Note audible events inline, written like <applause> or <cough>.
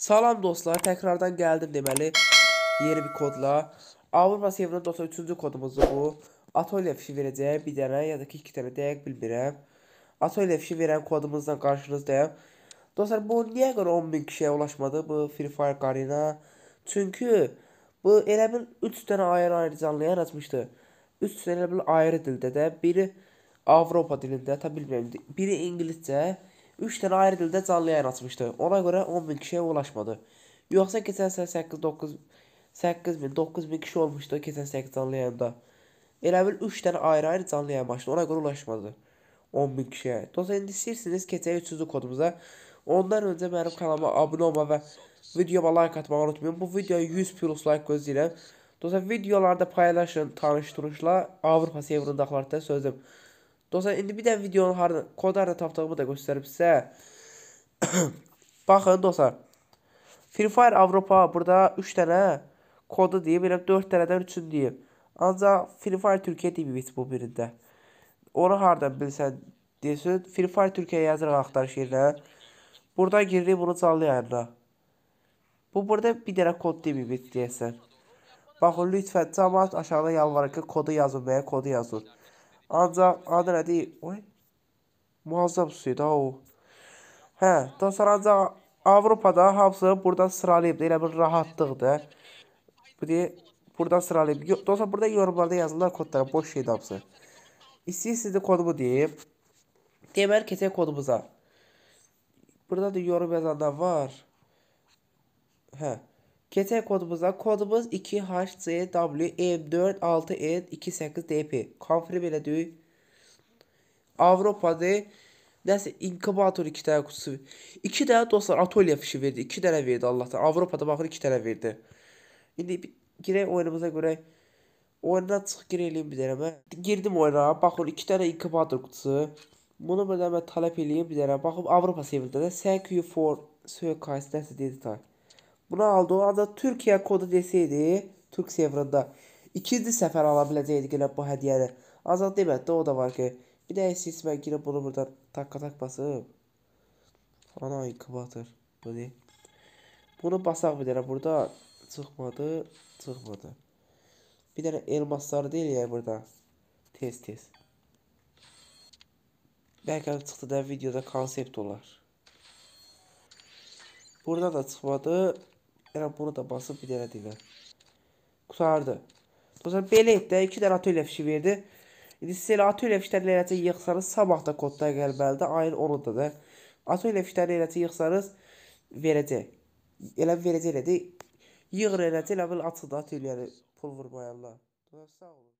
Salam dostlar, təkrardan gəldim deməli yeni bir kodla. Avropa Sevrinin dosta 3-cü kodumuzdur bu. Atölyə fişi verəcəyəm bir dənə ya da ki 2 dənə dəqiq bilmirəm. Atölyə fişi verən kodumuzla qarşınızdayım. Dostlar bu niyə görə 10000 kişiyə ulaşmadı bu Free Fire Arena? Çünki bu elə bil 3 dənə ayrı ayrı canlı yaratmışdı. 3 dənə elə bil ayrı dildə də, biri Avropa dilində, ta bilmirəm, biri ingiliscə, 3 dənə ayrı dildə canlı yayın açmışdı. Ona görə 10 min kişiyə ulaşmadı. Yoxsa keçən sən 8-9 8 min, 9 min kişi olmuşdu keçən sənə canlı yayında. Elə bil 3 dənə ayrı-ayrı canlı yayın başladı. Ona görə ulaşmadı 10 min kişiyə. Dostlar indi istəyirsiniz keçək 300-cü kodumuza. Ondan öncə mənim kanalıma abunə olma və videoma like atmağı unutmayın. Bu videoya 100 plus like gözləyirəm. Dostlar videolarda paylaşın, tanışdırışla Avropa sevrindəkilərdə sözüm. Dostlar indi bir də videonun harda kod harda tapdığımı da göstərib sizə. <coughs> Baxın dostlar. Free Fire Avropa burada 3 dənə kodu deyib, elə 4 dənədən 3-ünü deyib. Ancaq Free Fire Türkiyə deyib bu birində. Onu hardan bilsən desin. Free Fire Türkiyə yazırıq axtarış yerinə. Buradan giririk bunu canlı yayına. Bu burada bir dənə kod deyib deyəsən. Baxın lütfən cəmaət aşağıda yalvarır ki, kodu yazın, mənə kodu yazın. Ancaq adı nədir? Oy. Muazzam suydu o. Hə, dostlar ancaq Avropada hamısı buradan sıralayıb elə bir rahatlıqdır. Bu deyə buradan sıralayıb. Dostlar burada yorumlarda yazılan kodlar boş şeydir hamısı. İstəyirsiniz də kodumu deyim. Deməli keçək kodumuza. Burada da yorum yazanlar var. Hə. Keçək kodumuza. Kodumuz 2HCWM46E28DP. E, Konfirm elədik. Avropada nəsə inkubator 2 dənə qutusu. 2 dənə dostlar atölyə fişi verdi. 2 dənə verdi Allahdan. Avropada baxır 2 dənə verdi. İndi girək oyunumuza görək. Oyundan çıx gir eləyim bir dənə. Girdim oyuna. Baxın 2 dənə inkubator qutusu. Bunu bir dənə mən tələb eləyim bir dənə. Baxım Avropa seviyədə də SQ4 suikast nəsə dedi tay. Ronaldo ancaq Türkiyə kodu desəydi, Türk sevrində ikinci səfər ala biləcəydik elə bu hədiyyəni. Ancaq demədi də o da var ki, bir də siz mən yenə bunu buradan takka-tak basıb. Ana inkubator bu ne? Bunu basaq bir dənə burada çıxmadı, çıxmadı. Bir dənə elmasları deyil yəni burada. Tez-tez. Bəlkə çıxdı da videoda konsept olar. Burada da çıxmadı. Elə da basıb bir dənə divə. Qutardı. Dostlar belə etdi. 2 dənə atölyev fişi verdi. İndi siz elə atölyev fişlərini eləcə yığsanız sabah da kodda gəlməlidir. Ayın 10-da da. Atölyev fişlərini eləcə yığsanız verəcək. Elə verəcək elədi. Yığır eləcə elə bil açıqda atölyeni pul vurmayanlar. Dostlar sağ olun.